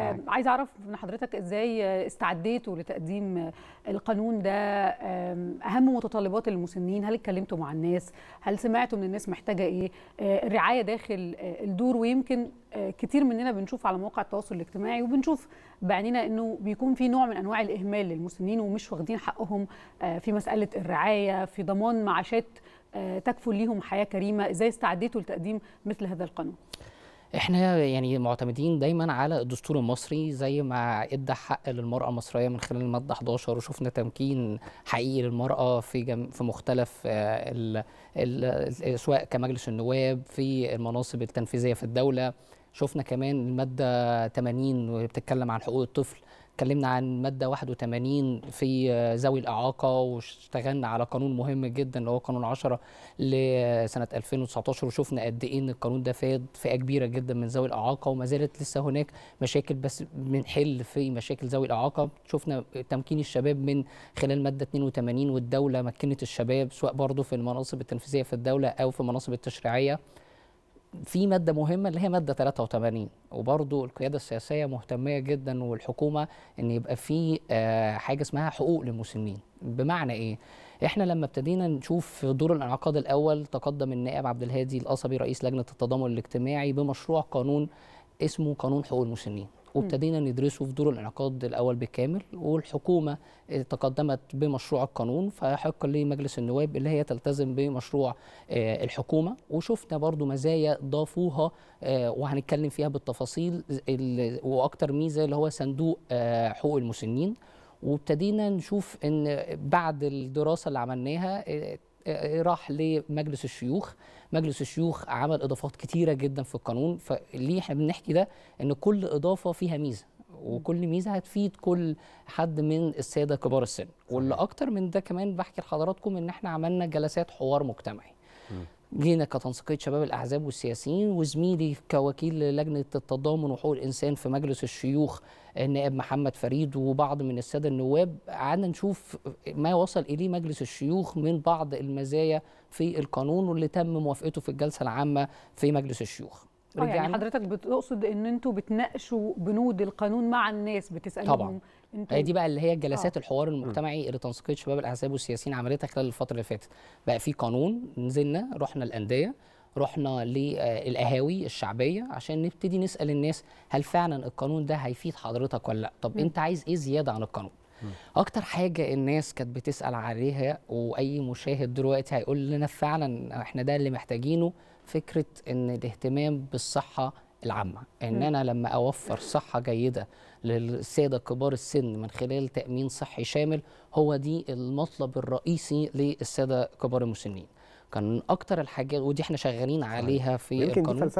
آه عايز اعرف من حضرتك ازاي استعديتوا لتقديم القانون ده اهم متطلبات المسنين هل اتكلمتوا مع الناس هل سمعتوا من الناس محتاجه ايه آه، الرعايه داخل آه، الدور ويمكن آه، كتير مننا بنشوف على مواقع التواصل الاجتماعي وبنشوف بعينينا انه بيكون في نوع من انواع الاهمال للمسنين ومش واخدين حقهم في مساله الرعايه في ضمان معاشات تكفل ليهم حياه كريمه ازاي استعديتوا لتقديم مثل هذا القانون احنا يعني معتمدين دايما على الدستور المصري زي ما ادى حق للمراه المصريه من خلال الماده 11 وشفنا تمكين حقيقي للمراه في جم في مختلف آه، ال ال سواء كمجلس النواب في المناصب التنفيذيه في الدوله شفنا كمان الماده 80 بتتكلم عن حقوق الطفل اتكلمنا عن ماده 81 في ذوي الاعاقه واشتغلنا على قانون مهم جدا اللي هو قانون 10 لسنه 2019 وشفنا قد ايه ان القانون ده فاد فئه كبيره جدا من ذوي الاعاقه وما زالت لسه هناك مشاكل بس بنحل في مشاكل ذوي الاعاقه شفنا تمكين الشباب من خلال ماده 82 والدوله مكنت الشباب سواء برضه في المناصب التنفيذيه في الدوله او في المناصب التشريعيه في مادة مهمة اللي هي مادة 83 وبرضو القيادة السياسية مهتمة جدا والحكومة ان يبقى في آه، حاجة اسمها حقوق للمسنين بمعنى ايه؟ احنا لما ابتدينا نشوف في دور الانعقاد الاول تقدم النائب عبد الهادي القصبي رئيس لجنة التضامن الاجتماعي بمشروع قانون اسمه قانون حقوق المسنين وابتدينا ندرسه في دور الانعقاد الاول بالكامل والحكومه تقدمت بمشروع القانون فحقا لمجلس النواب اللي هي تلتزم بمشروع آه، الحكومه وشفنا برضو مزايا ضافوها آه، وهنتكلم فيها بالتفاصيل واكتر ميزه اللي هو صندوق آه، حقوق المسنين وابتدينا نشوف ان بعد الدراسه اللي عملناها راح لمجلس الشيوخ مجلس الشيوخ عمل اضافات كتيره جدا في القانون فليه احنا بنحكي ده ان كل اضافه فيها ميزه وكل ميزه هتفيد كل حد من الساده كبار السن واللي اكتر من ده كمان بحكي لحضراتكم ان احنا عملنا جلسات حوار مجتمعي جينا كتنسيقيه شباب الاحزاب والسياسيين وزميلي كوكيل لجنه التضامن وحقوق الانسان في مجلس الشيوخ النائب محمد فريد وبعض من الساده النواب قعدنا نشوف ما وصل اليه مجلس الشيوخ من بعض المزايا في القانون واللي تم موافقته في الجلسه العامه في مجلس الشيوخ آه، يعني رجعنا يعني حضرتك بتقصد ان انتوا بتناقشوا بنود القانون مع الناس بتسالهم طبعا انتوا هي دي بقى اللي هي الجلسات آه. الحوار المجتمعي اللي تنسيقيه شباب الاحزاب والسياسيين عملتها خلال الفتره اللي فاتت بقى في قانون نزلنا رحنا الانديه رحنا للقهاوي آه، الشعبيه عشان نبتدي نسال الناس هل فعلا القانون ده هيفيد حضرتك ولا لا طب م. انت عايز ايه زياده عن القانون اكتر حاجه الناس كانت بتسال عليها واي مشاهد دلوقتي هيقول لنا فعلا احنا ده اللي محتاجينه فكره ان الاهتمام بالصحه العامه ان انا لما اوفر صحه جيده للساده كبار السن من خلال تامين صحي شامل هو دي المطلب الرئيسي للساده كبار المسنين كان اكتر الحاجات ودي احنا شغالين عليها في القانون